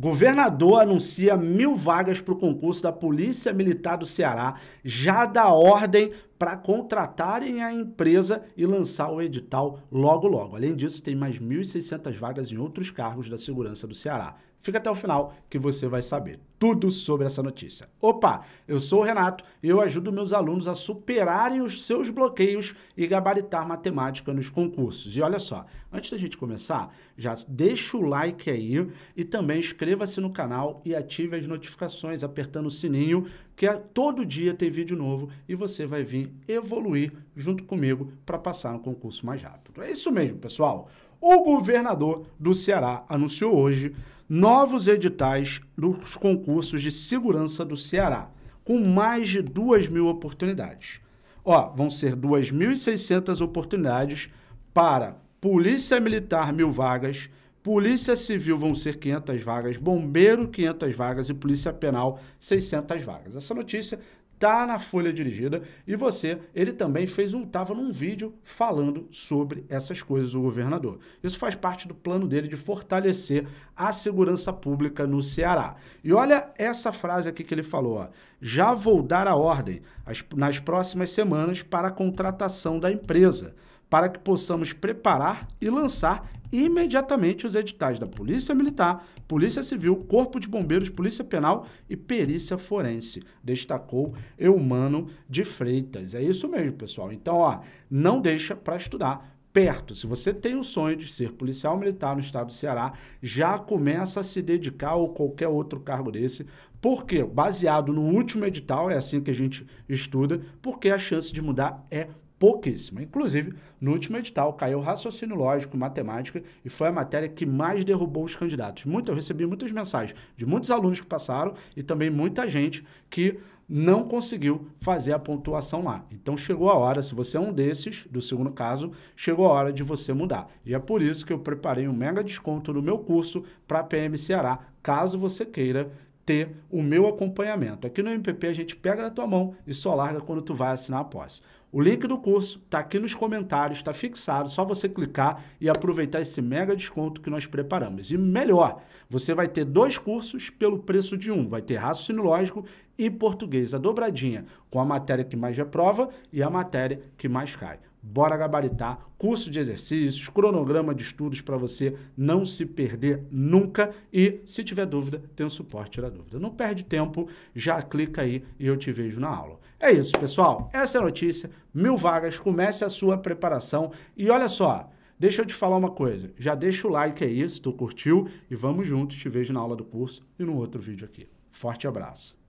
Governador anuncia mil vagas para o concurso da Polícia Militar do Ceará, já dá ordem para contratarem a empresa e lançar o edital logo logo. Além disso, tem mais 1.600 vagas em outros cargos da segurança do Ceará. Fica até o final que você vai saber tudo sobre essa notícia. Opa, eu sou o Renato e eu ajudo meus alunos a superarem os seus bloqueios e gabaritar matemática nos concursos. E olha só, antes da gente começar, já deixa o like aí e também inscreva-se no canal e ative as notificações apertando o sininho que todo dia tem vídeo novo e você vai vir evoluir junto comigo para passar no concurso mais rápido. É isso mesmo, pessoal. O governador do Ceará anunciou hoje novos editais dos concursos de segurança do Ceará, com mais de 2 mil oportunidades. Ó, vão ser 2.600 oportunidades para Polícia Militar, mil vagas, Polícia Civil vão ser 500 vagas, Bombeiro 500 vagas e Polícia Penal 600 vagas. Essa notícia tá na Folha Dirigida e você, ele também fez um tava num vídeo falando sobre essas coisas o governador. Isso faz parte do plano dele de fortalecer a segurança pública no Ceará. E olha essa frase aqui que ele falou, ó. Já vou dar a ordem as, nas próximas semanas para a contratação da empresa para que possamos preparar e lançar imediatamente os editais da Polícia Militar, Polícia Civil, Corpo de Bombeiros, Polícia Penal e Perícia Forense, destacou Eumano de Freitas. É isso mesmo, pessoal. Então, ó, não deixa para estudar perto. Se você tem o sonho de ser policial militar no estado do Ceará, já começa a se dedicar ou qualquer outro cargo desse, porque baseado no último edital, é assim que a gente estuda, porque a chance de mudar é pouquíssima. Inclusive, no último edital caiu raciocínio lógico, e matemática, e foi a matéria que mais derrubou os candidatos. Muito, eu recebi muitas mensagens de muitos alunos que passaram e também muita gente que não conseguiu fazer a pontuação lá. Então chegou a hora, se você é um desses, do segundo caso, chegou a hora de você mudar. E é por isso que eu preparei um mega desconto no meu curso para PM Ceará, caso você queira ter o meu acompanhamento. Aqui no MPP a gente pega na tua mão e só larga quando tu vai assinar a posse. O link do curso está aqui nos comentários, está fixado, só você clicar e aproveitar esse mega desconto que nós preparamos. E melhor, você vai ter dois cursos pelo preço de um, vai ter raciocínio lógico e português, a dobradinha, com a matéria que mais reprova e a matéria que mais cai bora gabaritar. Curso de exercícios, cronograma de estudos para você não se perder nunca. E se tiver dúvida, tem um suporte da dúvida. Não perde tempo, já clica aí e eu te vejo na aula. É isso, pessoal. Essa é a notícia. Mil vagas, comece a sua preparação. E olha só, deixa eu te falar uma coisa. Já deixa o like aí se tu curtiu e vamos juntos. Te vejo na aula do curso e no outro vídeo aqui. Forte abraço.